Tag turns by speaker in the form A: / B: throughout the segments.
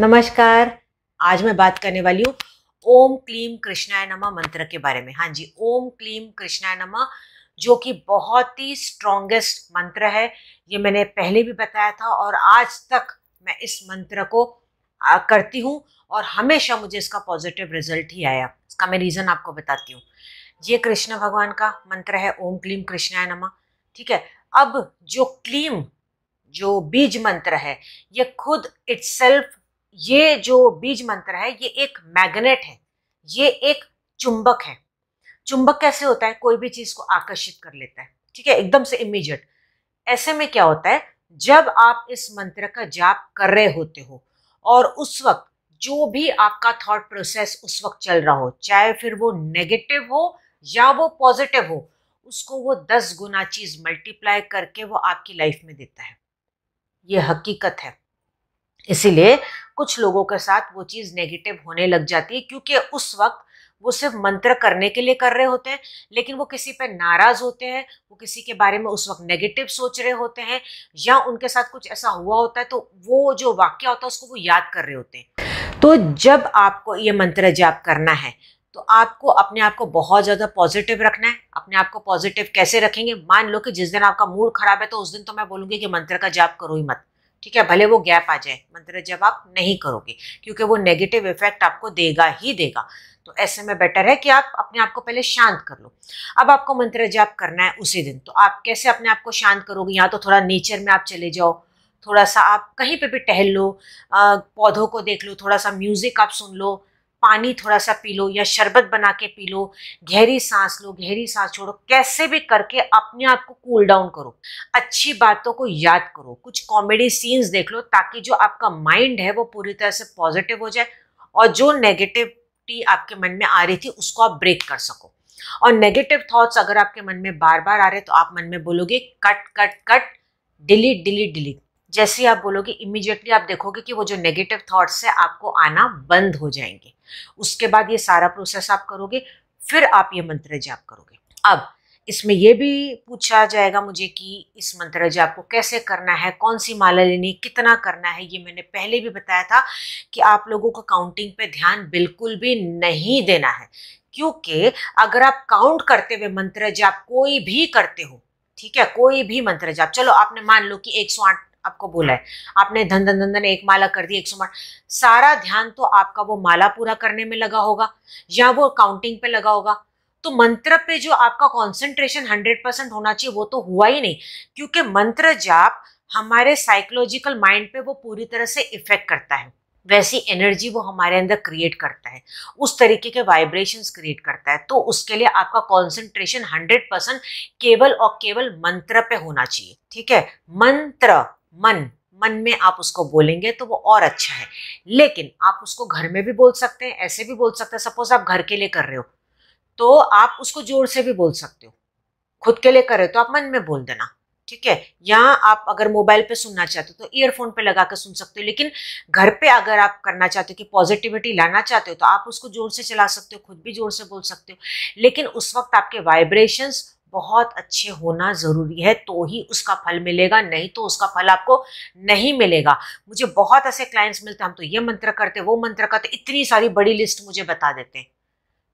A: नमस्कार आज मैं बात करने वाली हूँ ओम क्लीम कृष्णाय नमः मंत्र के बारे में हाँ जी ओम क्लीम कृष्णाय नमः जो कि बहुत ही स्ट्रोंगेस्ट मंत्र है ये मैंने पहले भी बताया था और आज तक मैं इस मंत्र को करती हूँ और हमेशा मुझे इसका पॉजिटिव रिजल्ट ही आया इसका मैं रीज़न आपको बताती हूँ ये कृष्ण भगवान का मंत्र है ओम क्लीम कृष्णाय नमः ठीक है अब जो क्लीम जो बीज मंत्र है ये खुद इट्सल्फ ये जो बीज मंत्र है ये एक मैग्नेट है ये एक चुंबक है चुंबक कैसे होता है कोई भी चीज़ को आकर्षित कर लेता है ठीक है एकदम से इमीजिएट ऐसे में क्या होता है जब आप इस मंत्र का जाप कर रहे होते हो और उस वक्त जो भी आपका थॉट प्रोसेस उस वक्त चल रहा हो चाहे फिर वो नेगेटिव हो या वो पॉजिटिव हो उसको वो दस गुना चीज़ मल्टीप्लाई करके वो आपकी लाइफ में देता है ये हकीकत है इसीलिए कुछ लोगों के साथ वो चीज़ नेगेटिव होने लग जाती है क्योंकि उस वक्त वो सिर्फ मंत्र करने के लिए कर रहे होते हैं लेकिन वो किसी पे नाराज़ होते हैं वो किसी के बारे में उस वक्त नेगेटिव सोच रहे होते हैं या उनके साथ कुछ ऐसा हुआ होता है तो वो जो वाक्य होता है उसको वो याद कर रहे होते हैं तो जब आपको ये मंत्र जाप करना है तो आपको अपने आप को बहुत ज़्यादा पॉजिटिव रखना है अपने आप को पॉजिटिव कैसे रखेंगे मान लो कि जिस दिन आपका मूड खराब है तो उस दिन तो मैं बोलूँगी कि मंत्र का जाप करो ही मत ठीक है भले वो गैप आ जाए मंत्र जब आप नहीं करोगे क्योंकि वो नेगेटिव इफेक्ट आपको देगा ही देगा तो ऐसे में बेटर है कि आप अपने आप को पहले शांत कर लो अब आपको मंत्र जाप करना है उसी दिन तो आप कैसे अपने आप को शांत करोगे या तो थोड़ा नेचर में आप चले जाओ थोड़ा सा आप कहीं पे भी टहल लो पौधों को देख लो थोड़ा सा म्यूज़िक आप सुन लो पानी थोड़ा सा पी लो या शरबत बना के पी लो गहरी सांस लो गहरी सांस छोड़ो कैसे भी करके अपने आप को कूल डाउन करो अच्छी बातों को याद करो कुछ कॉमेडी सीन्स देख लो ताकि जो आपका माइंड है वो पूरी तरह से पॉजिटिव हो जाए और जो नेगेटिविटी आपके मन में आ रही थी उसको आप ब्रेक कर सको और नेगेटिव थॉट्स अगर आपके मन में बार बार आ रहे तो आप मन में बोलोगे cut cut cut delete delete delete जैसे आप बोलोगे इमिजिएटली आप देखोगे कि वो जो नेगेटिव थॉट्स है आपको आना बंद हो जाएंगे उसके बाद ये सारा प्रोसेस आप करोगे फिर आप ये मंत्र जाप करोगे अब इसमें ये भी पूछा जाएगा मुझे कि इस मंत्र जाप को कैसे करना है कौन सी माला लेनी कितना करना है ये मैंने पहले भी बताया था कि आप लोगों को काउंटिंग पे ध्यान बिल्कुल भी नहीं देना है क्योंकि अगर आप काउंट करते हुए मंत्र जाप कोई भी करते हो ठीक है कोई भी मंत्र जाप चलो आपने मान लो कि 108 आपको बोला हम्म। है आपने धन धन धन धन एक माला कर दी एक सौ सारा ध्यान तो आपका वो माला पूरा करने में लगा होगा या वो काउंटिंग पे लगा होगा तो मंत्र पे जो आपका कॉन्सेंट्रेशन हंड्रेड परसेंट होना चाहिए वो तो हुआ ही नहीं क्योंकि मंत्र जाप हमारे साइकोलॉजिकल माइंड पे वो पूरी तरह से इफेक्ट करता है वैसी एनर्जी वो हमारे अंदर क्रिएट करता है उस तरीके के वाइब्रेशंस क्रिएट करता है तो उसके लिए आपका कंसंट्रेशन 100 परसेंट केवल और केवल मंत्र पे होना चाहिए ठीक है मंत्र मन मन में आप उसको बोलेंगे तो वो और अच्छा है लेकिन आप उसको घर में भी बोल सकते हैं ऐसे भी बोल सकते हैं सपोज आप घर के लिए कर रहे हो तो आप उसको जोर से भी बोल सकते हो खुद के लिए कर रहे हो तो आप मन में बोल देना ठीक है या आप अगर मोबाइल पे सुनना चाहते हो तो ईयरफोन पे लगा कर सुन सकते हो लेकिन घर पे अगर आप करना चाहते हो कि पॉजिटिविटी लाना चाहते हो तो आप उसको जोर से चला सकते हो खुद भी जोर से बोल सकते हो लेकिन उस वक्त आपके वाइब्रेशंस बहुत अच्छे होना ज़रूरी है तो ही उसका फल मिलेगा नहीं तो उसका फल आपको नहीं मिलेगा मुझे बहुत ऐसे क्लाइंट्स मिलते हैं हम तो ये मंत्र करते वो मंत्र करते इतनी सारी बड़ी लिस्ट मुझे बता देते हैं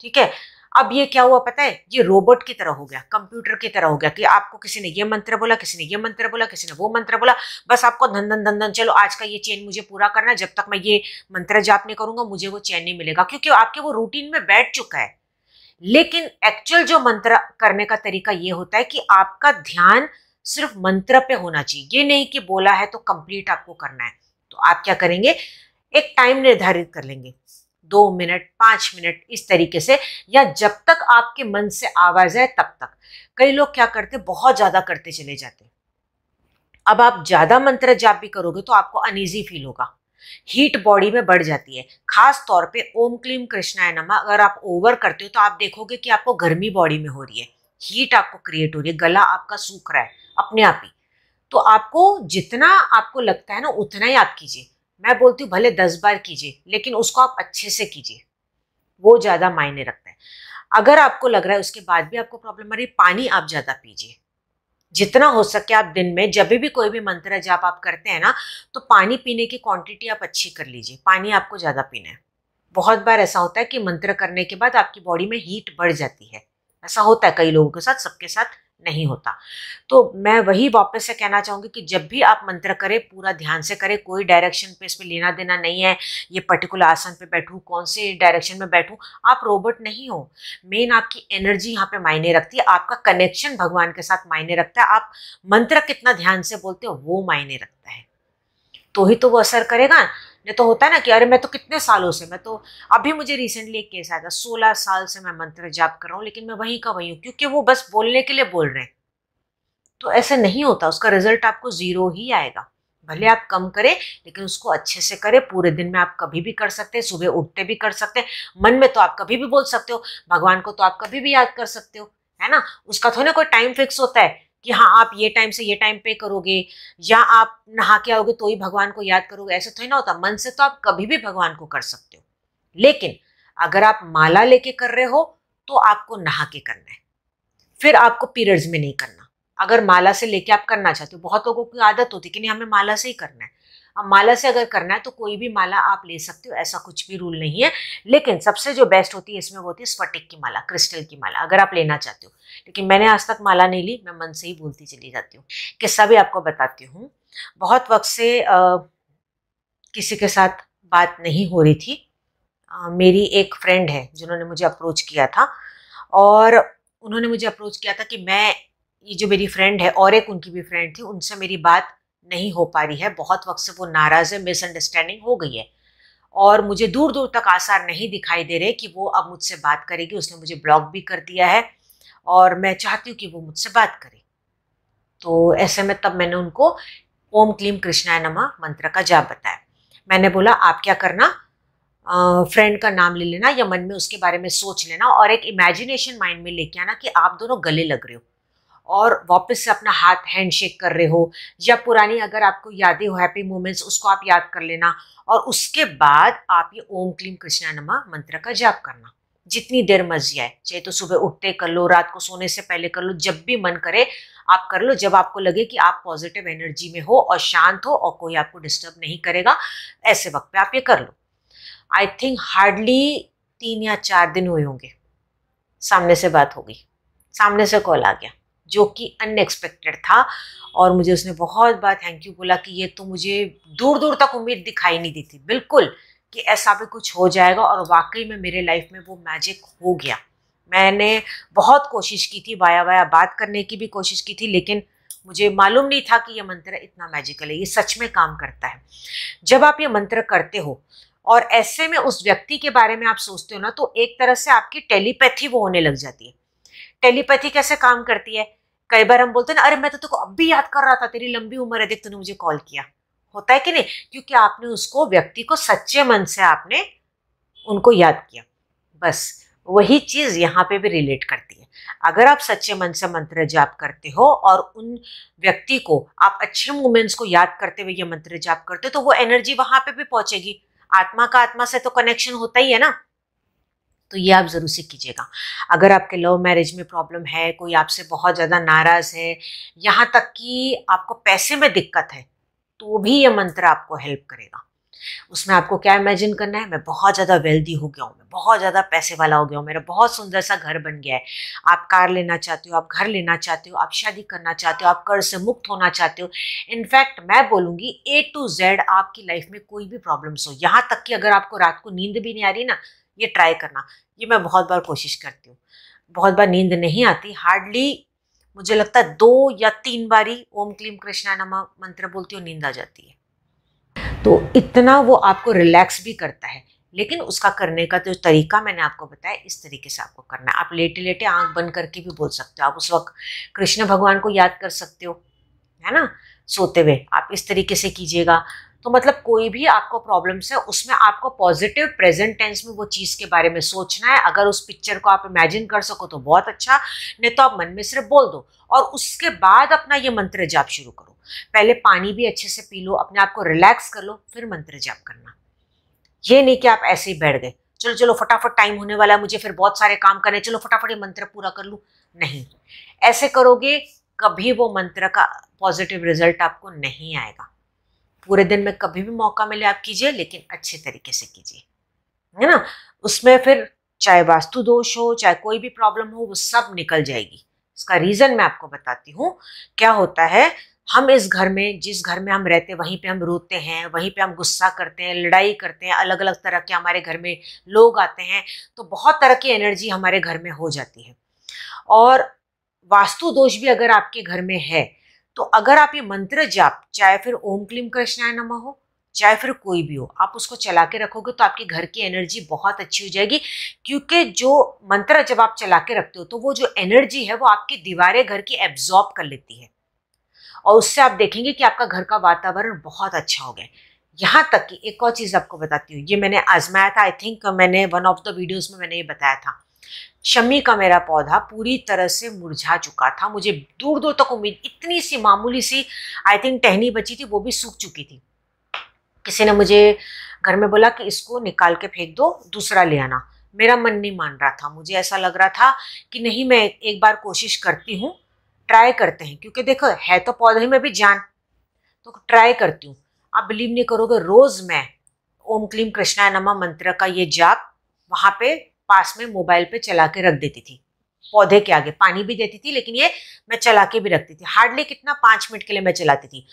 A: ठीक है अब ये क्या हुआ पता है ये रोबोट की तरह हो गया कंप्यूटर की तरह हो गया कि आपको किसी ने ये मंत्र बोला किसी ने ये मंत्र बोला किसी ने वो मंत्र बोला बस आपको धन धन धन धन चलो आज का ये चेन मुझे पूरा करना जब तक मैं ये मंत्र जाप नहीं करूंगा मुझे वो चैन नहीं मिलेगा क्योंकि आपके वो रूटीन में बैठ चुका है लेकिन एक्चुअल जो मंत्र करने का तरीका ये होता है कि आपका ध्यान सिर्फ मंत्र पे होना चाहिए ये नहीं कि बोला है तो कंप्लीट आपको करना है तो आप क्या करेंगे एक टाइम निर्धारित कर लेंगे दो मिनट पांच मिनट इस तरीके से या जब तक आपके मन से आवाज़ आए तब तक कई लोग क्या करते बहुत ज़्यादा करते चले जाते अब आप ज़्यादा मंत्र जाप भी करोगे तो आपको अनईजी फील होगा हीट बॉडी में बढ़ जाती है खास तौर पे ओम क्लीम कृष्णाय नमा अगर आप ओवर करते हो तो आप देखोगे कि आपको गर्मी बॉडी में हो रही है हीट आपको क्रिएट हो रही है गला आपका सूख रहा है अपने आप ही तो आपको जितना आपको लगता है ना उतना ही आप कीजिए मैं बोलती हूँ भले दस बार कीजिए लेकिन उसको आप अच्छे से कीजिए वो ज़्यादा मायने रखता है अगर आपको लग रहा है उसके बाद भी आपको प्रॉब्लम आ रही पानी आप ज़्यादा पीजिए जितना हो सके आप दिन में जब भी कोई भी मंत्र जाप आप करते हैं ना तो पानी पीने की क्वांटिटी आप अच्छी कर लीजिए पानी आपको ज़्यादा पीना है बहुत बार ऐसा होता है कि मंत्र करने के बाद आपकी बॉडी में हीट बढ़ जाती है ऐसा होता है कई लोगों के साथ सबके साथ नहीं होता तो मैं वही वापस से कहना चाहूँगी कि जब भी आप मंत्र करें पूरा ध्यान से करें कोई डायरेक्शन पे इसमें लेना देना नहीं है ये पर्टिकुलर आसन पे बैठूँ कौन से डायरेक्शन में बैठूँ आप रोबोट नहीं हो मेन आपकी एनर्जी यहाँ पे मायने रखती है आपका कनेक्शन भगवान के साथ मायने रखता है आप मंत्र कितना ध्यान से बोलते हो वो मायने रखता है तो ही तो वो असर करेगा नहीं तो होता है ना कि अरे मैं तो कितने सालों से मैं तो अभी मुझे रिसेंटली एक केस आया था सोलह साल से मैं मंत्र जाप कर रहा हूँ लेकिन मैं वहीं का वहीं हूँ क्योंकि वो बस बोलने के लिए बोल रहे हैं तो ऐसे नहीं होता उसका रिजल्ट आपको ज़ीरो ही आएगा भले आप कम करें लेकिन उसको अच्छे से करें पूरे दिन में आप कभी भी कर सकते हैं सुबह उठते भी कर सकते हैं मन में तो आप कभी भी बोल सकते हो भगवान को तो आप कभी भी याद कर सकते हो है ना उसका थोड़ा कोई टाइम फिक्स होता है कि हाँ आप ये टाइम से ये टाइम पे करोगे या आप नहा के आओगे तो ही भगवान को याद करोगे ऐसा थोड़ी ना होता मन से तो आप कभी भी भगवान को कर सकते हो लेकिन अगर आप माला लेके कर रहे हो तो आपको नहा के करना है फिर आपको पीरियड्स में नहीं करना अगर माला से लेके आप करना चाहते हो बहुत लोगों की आदत होती है कि नहीं हमें माला से ही करना है माला से अगर करना है तो कोई भी माला आप ले सकते हो ऐसा कुछ भी रूल नहीं है लेकिन सबसे जो बेस्ट होती है इसमें वो होती है स्फटिक की माला क्रिस्टल की माला अगर आप लेना चाहते हो लेकिन मैंने आज तक माला नहीं ली मैं मन से ही बोलती चली जाती हूँ किस्सा भी आपको बताती हूँ बहुत वक्त से आ, किसी के साथ बात नहीं हो रही थी आ, मेरी एक फ्रेंड है जिन्होंने मुझे अप्रोच किया था और उन्होंने मुझे अप्रोच किया था कि मैं ये जो मेरी फ्रेंड है और एक उनकी भी फ्रेंड थी उनसे मेरी बात नहीं हो पा रही है बहुत वक्त से वो नाराज़ है मिसअंडरस्टैंडिंग हो गई है और मुझे दूर दूर तक आसार नहीं दिखाई दे रहे कि वो अब मुझसे बात करेगी उसने मुझे ब्लॉक भी कर दिया है और मैं चाहती हूँ कि वो मुझसे बात करे तो ऐसे में तब मैंने उनको ओम क्लीम कृष्णाय नमा मंत्र का जाप बताया मैंने बोला आप क्या करना फ्रेंड का नाम ले लेना या मन में उसके बारे में सोच लेना और एक इमेजिनेशन माइंड में लेके आना कि आप दोनों गले लग रहे हो और वापस से अपना हाथ हैंडशेक कर रहे हो या पुरानी अगर आपको यादें हो हैप्पी मोमेंट्स उसको आप याद कर लेना और उसके बाद आप ये ओम क्लीम कृष्णा नमा मंत्र का जाप करना जितनी देर मर्जी आए चाहे तो सुबह उठते कर लो रात को सोने से पहले कर लो जब भी मन करे आप कर लो जब आपको लगे कि आप पॉजिटिव एनर्जी में हो और शांत हो और कोई आपको डिस्टर्ब नहीं करेगा ऐसे वक्त पे आप ये कर लो आई थिंक हार्डली तीन या चार दिन हुए होंगे सामने से बात होगी सामने से कॉल आ गया जो कि अनएक्सपेक्टेड था और मुझे उसने बहुत बार थैंक यू बोला कि ये तो मुझे दूर दूर तक उम्मीद दिखाई नहीं दी थी बिल्कुल कि ऐसा भी कुछ हो जाएगा और वाकई में मेरे लाइफ में वो मैजिक हो गया मैंने बहुत कोशिश की थी वाया वाया बात करने की भी कोशिश की थी लेकिन मुझे मालूम नहीं था कि ये मंत्र इतना मैजिकल है ये सच में काम करता है जब आप ये मंत्र करते हो और ऐसे में उस व्यक्ति के बारे में आप सोचते हो ना तो एक तरह से आपकी टेलीपैथी वो होने लग जाती है टेलीपैथी कैसे काम करती है कई बार हम बोलते हैं ना अरे मैं तो तुमको अब भी याद कर रहा था तेरी लंबी उम्र है देख तूने मुझे कॉल किया होता है कि नहीं क्योंकि आपने उसको व्यक्ति को सच्चे मन से आपने उनको याद किया बस वही चीज़ यहाँ पे भी रिलेट करती है अगर आप सच्चे मन से मंत्र जाप करते हो और उन व्यक्ति को आप अच्छे मोमेंट्स को याद करते हुए ये मंत्र जाप करते हो तो वो एनर्जी वहां पे भी पहुंचेगी आत्मा का आत्मा से तो कनेक्शन होता ही है ना तो ये आप ज़रूर से कीजिएगा अगर आपके लव मैरिज में प्रॉब्लम है कोई आपसे बहुत ज़्यादा नाराज़ है यहाँ तक कि आपको पैसे में दिक्कत है तो भी ये मंत्र आपको हेल्प करेगा उसमें आपको क्या इमेजिन करना है मैं बहुत ज़्यादा वेल्दी हो गया हूँ मैं बहुत ज़्यादा पैसे वाला हो गया हूँ मेरा बहुत सुंदर सा घर बन गया है आप कार लेना चाहते हो आप घर लेना चाहते हो आप शादी करना चाहते हो आप कर्ज से मुक्त होना चाहते हो इनफैक्ट मैं बोलूँगी ए टू जेड आपकी लाइफ में कोई भी प्रॉब्लम्स हो यहाँ तक कि अगर आपको रात को नींद भी नहीं आ रही ना ये ट्राई करना ये मैं बहुत बार कोशिश करती हूँ बहुत बार नींद नहीं आती हार्डली मुझे लगता है दो या तीन बारी ओम क्लीम कृष्णा नमा मंत्र बोलती हूँ नींद आ जाती है तो इतना वो आपको रिलैक्स भी करता है लेकिन उसका करने का जो तो तरीका मैंने आपको बताया इस तरीके से आपको करना है आप लेटे लेटे आंख बंद करके भी बोल सकते हो आप उस वक्त कृष्ण भगवान को याद कर सकते हो है ना सोते हुए आप इस तरीके से कीजिएगा तो मतलब कोई भी आपको प्रॉब्लम्स है उसमें आपको पॉजिटिव प्रेजेंट टेंस में वो चीज़ के बारे में सोचना है अगर उस पिक्चर को आप इमेजिन कर सको तो बहुत अच्छा नहीं तो आप मन में सिर्फ बोल दो और उसके बाद अपना ये मंत्र जाप शुरू करो पहले पानी भी अच्छे से पी लो अपने आप को रिलैक्स कर लो फिर मंत्र जाप करना ये नहीं कि आप ऐसे ही बैठ गए चलो चलो फटाफट टाइम होने वाला है मुझे फिर बहुत सारे काम करने चलो फटाफट ये मंत्र पूरा कर लूँ नहीं ऐसे करोगे कभी वो मंत्र का पॉजिटिव रिजल्ट आपको नहीं आएगा पूरे दिन में कभी भी मौका मिले आप कीजिए लेकिन अच्छे तरीके से कीजिए है ना उसमें फिर चाहे वास्तु दोष हो चाहे कोई भी प्रॉब्लम हो वो सब निकल जाएगी इसका रीज़न मैं आपको बताती हूँ क्या होता है हम इस घर में जिस घर में हम रहते हैं वहीं पे हम रोते हैं वहीं पे हम गुस्सा करते हैं लड़ाई करते हैं अलग अलग तरह के हमारे घर में लोग आते हैं तो बहुत तरह की एनर्जी हमारे घर में हो जाती है और वास्तु दोष भी अगर आपके घर में है तो अगर आप ये मंत्र जाप चाहे फिर ओम क्लीम कृष्णाय नमः हो चाहे फिर कोई भी हो आप उसको चला के रखोगे तो आपके घर की एनर्जी बहुत अच्छी हो जाएगी क्योंकि जो मंत्र जब आप चला के रखते हो तो वो जो एनर्जी है वो आपकी दीवारें घर की एब्जॉर्ब कर लेती है और उससे आप देखेंगे कि आपका घर का वातावरण बहुत अच्छा हो गया यहाँ तक कि एक और चीज़ आपको बताती हूँ ये मैंने आजमाया था आई थिंक मैंने वन ऑफ द वीडियोज़ में मैंने ये बताया था शमी का मेरा पौधा पूरी तरह से मुरझा चुका था मुझे दूर दूर तक उम्मीद इतनी सी मामूली सी आई थिंक टहनी बची थी वो भी सूख चुकी थी किसी ने मुझे घर में बोला कि इसको निकाल के फेंक दो दूसरा ले आना मेरा मन नहीं मान रहा था मुझे ऐसा लग रहा था कि नहीं मैं एक बार कोशिश करती हूँ ट्राई करते हैं क्योंकि देखो है तो पौधे में भी जान तो ट्राई करती हूँ आप बिलीव नहीं करोगे रोज़ मैं ओम क्लीम कृष्णा नमा मंत्र का ये जाप वहाँ पे पास में मोबाइल पे चला के रख देती थी पौधे के आगे पानी भी देती थी लेकिन ये मैं चला के भी रखती थी हार्डली कितना पाँच मिनट के लिए मैं चलाती थी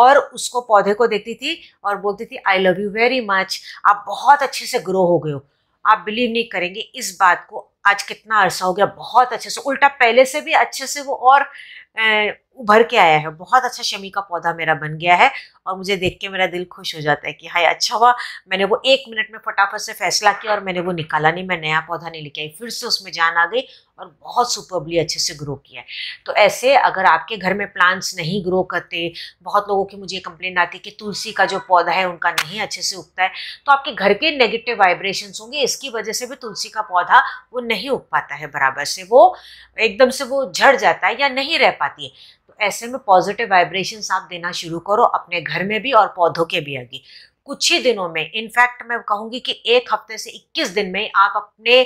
A: और उसको पौधे को देती थी और बोलती थी I love you very much आप बहुत अच्छे से ग्रो हो गए हो आप बिलीव नहीं करेंगे इस बात को आज कितना अरसा हो गया बहुत अच्छे से उल्टा पहले से भी अच्छे से वो और उभर के आया है बहुत अच्छा शमी का पौधा मेरा बन गया है और मुझे देख के मेरा दिल खुश हो जाता है कि हाय अच्छा हुआ मैंने वो एक मिनट में फटाफट से फैसला किया और मैंने वो निकाला नहीं मैं नया पौधा नहीं लेके आई फिर से उसमें जान आ गई और बहुत सुपरबली अच्छे से ग्रो किया है तो ऐसे अगर आपके घर में प्लांट्स नहीं ग्रो करते बहुत लोगों की मुझे कंप्लेन आती है कि तुलसी का जो पौधा है उनका नहीं अच्छे से उगता है तो आपके घर के नेगेटिव वाइब्रेशन होंगे इसकी वजह से भी तुलसी का पौधा वो नहीं उग पाता है बराबर से वो एकदम से वो झड़ जाता है या नहीं रह पाता पाती है तो ऐसे में पॉजिटिव वाइब्रेशंस आप देना शुरू करो अपने घर में भी और पौधों के भी आगे कुछ ही दिनों में इनफैक्ट मैं कहूँगी कि एक हफ्ते से 21 दिन में आप अपने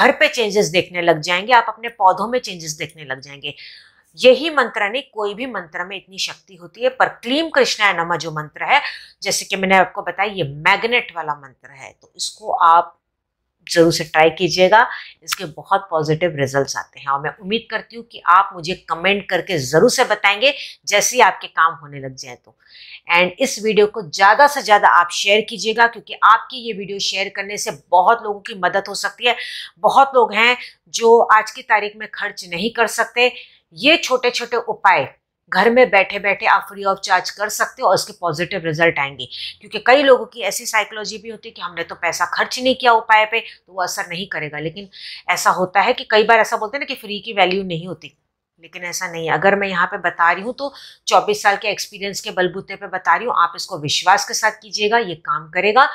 A: घर पे चेंजेस देखने लग जाएंगे आप अपने पौधों में चेंजेस देखने लग जाएंगे यही मंत्र नहीं कोई भी मंत्र में इतनी शक्ति होती है पर क्लीम कृष्णा नमा जो मंत्र है जैसे कि मैंने आपको बताया ये मैग्नेट वाला मंत्र है तो इसको आप ज़रूर से ट्राई कीजिएगा इसके बहुत पॉजिटिव रिजल्ट्स आते हैं और मैं उम्मीद करती हूँ कि आप मुझे कमेंट करके ज़रूर से बताएंगे जैसे ही आपके काम होने लग जाए तो एंड इस वीडियो को ज़्यादा से ज़्यादा आप शेयर कीजिएगा क्योंकि आपकी ये वीडियो शेयर करने से बहुत लोगों की मदद हो सकती है बहुत लोग हैं जो आज की तारीख में खर्च नहीं कर सकते ये छोटे छोटे उपाय घर में बैठे बैठे आप फ्री ऑफ चार्ज कर सकते हो और उसके पॉजिटिव रिजल्ट आएंगे क्योंकि कई लोगों की ऐसी साइकोलॉजी भी होती है कि हमने तो पैसा खर्च नहीं किया उपाय पे तो वो असर नहीं करेगा लेकिन ऐसा होता है कि कई बार ऐसा बोलते हैं ना कि फ्री की वैल्यू नहीं होती लेकिन ऐसा नहीं है अगर मैं यहाँ पे बता रही हूँ तो 24 साल के एक्सपीरियंस के बलबूते पे बता रही हूँ आप इसको विश्वास के साथ कीजिएगा ये काम करेगा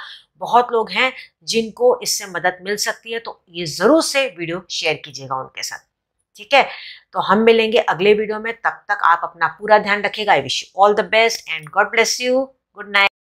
A: बहुत लोग हैं जिनको इससे मदद मिल सकती है तो ये ज़रूर से वीडियो शेयर कीजिएगा उनके साथ ठीक है तो हम मिलेंगे अगले वीडियो में तब तक आप अपना पूरा ध्यान रखेगा I wish you all the best and God bless you good night